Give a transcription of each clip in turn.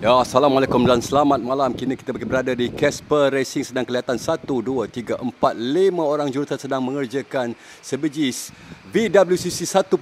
Ya, Assalamualaikum dan selamat malam. Kini kita berada di Casper Racing sedang kelihatan 1, 2, 3, 4, 5 orang jurutera sedang mengerjakan sebiji VWCC 1.8.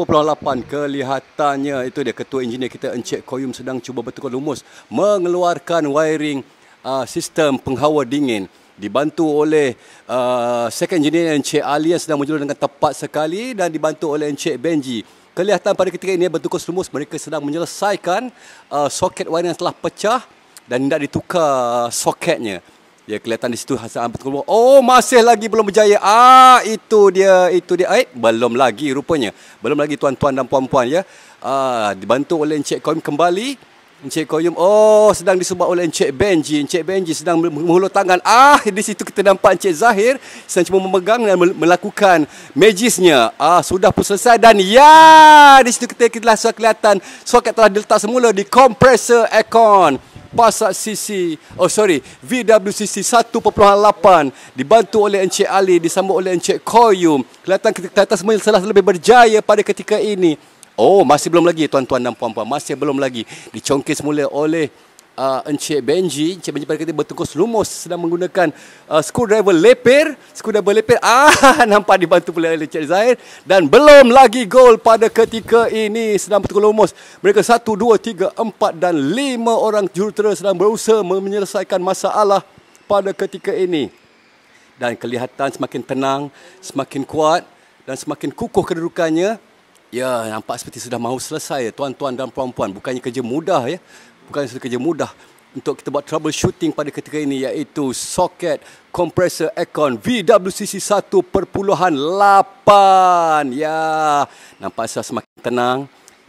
Kelihatannya itu dia ketua engineer kita Encik Koyum sedang cuba bertukar lumus mengeluarkan wiring uh, sistem penghawa dingin dibantu oleh uh, second engineer Encik Ali yang sedang menjulur dengan tepat sekali dan dibantu oleh Encik Benji kelihatan pada ketika ini bentuk lumus mereka sedang menyelesaikan uh, soket wayar yang telah pecah dan tidak ditukar soketnya. Ya kelihatan di situ Hasan bertukus lumus. Oh masih lagi belum berjaya. Ah itu dia itu dia. Eh, belum lagi rupanya. Belum lagi tuan-tuan dan puan-puan ya. Ah dibantu oleh Encik Koim kembali Encik Koyum oh sedang disebab oleh Encik Benji. Encik Benji sedang menghulur tangan. Ah di situ kita nampak Encik Zahir sedang cuma memegang dan melakukan magisnya. Ah sudah pun selesai dan ya di situ kita telah sudah kelihatan soket telah diletak semula di compressor aircon pasal CC oh sorry VWCC 1.8 dibantu oleh Encik Ali disambut oleh Encik Koyum kelihatan kita atas semuanya lebih berjaya pada ketika ini Oh, masih belum lagi tuan-tuan dan puan-puan. Masih belum lagi. Dicongkis mula oleh uh, Encik Benji. Encik Benji pada kata bertukus lumus sedang menggunakan uh, screwdriver leper. Screwdriver leper. Ah, nampak dibantu pula oleh Encik Zahir. Dan belum lagi gol pada ketika ini sedang bertukus lumus. Mereka satu dua tiga empat dan lima orang jurutera sedang berusaha menyelesaikan masalah pada ketika ini. Dan kelihatan semakin tenang, semakin kuat dan semakin kukuh kedudukannya. Ya, nampak seperti sudah mahu selesai tuan-tuan dan puan-puan. Bukannya kerja mudah ya. bukannya sekadar kerja mudah untuk kita buat troubleshooting pada ketika ini iaitu soket kompresor aircon VWCC 1.8. Ya, nampak sudah semakin tenang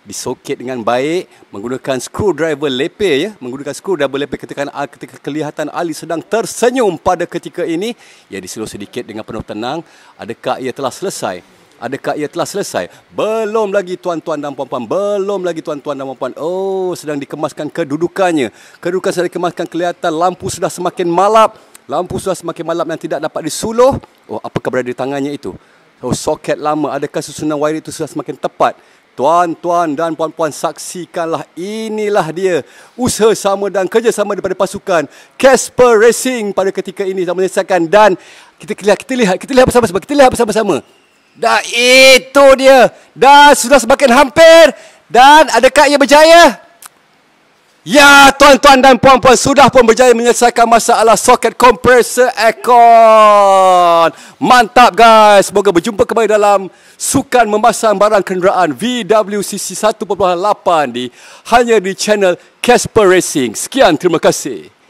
disoket dengan baik menggunakan screwdriver leper ya menggunakan screwdriver leper ketika ketika kelihatan Ali sedang tersenyum pada ketika ini ya diseluruh sedikit dengan penuh tenang adakah ia telah selesai adakah ia telah selesai? Belum lagi tuan-tuan dan puan-puan, belum lagi tuan-tuan dan puan-puan. Oh, sedang dikemaskan kedudukannya. Kedudukan sedang dikemaskan kelihatan lampu sudah semakin malap. Lampu sudah semakin malap dan tidak dapat disuluh. Oh, apakah berada di tangannya itu? Oh, soket lama. Adakah susunan wire itu sudah semakin tepat? Tuan-tuan dan puan-puan saksikanlah inilah dia usaha sama dan kerjasama daripada pasukan Casper Racing pada ketika ini dan menyaksikan dan kita lihat kita lihat kita lihat bersama-sama kita lihat bersama-sama Dah itu dia. Dah sudah semakin hampir. Dan adakah ia berjaya? Ya, tuan-tuan dan puan-puan sudah pun berjaya menyelesaikan masalah soket compressor aircon. Mantap guys. Semoga berjumpa kembali dalam sukan memasang barang kenderaan VWCC 1.8 di hanya di channel Casper Racing. Sekian, terima kasih.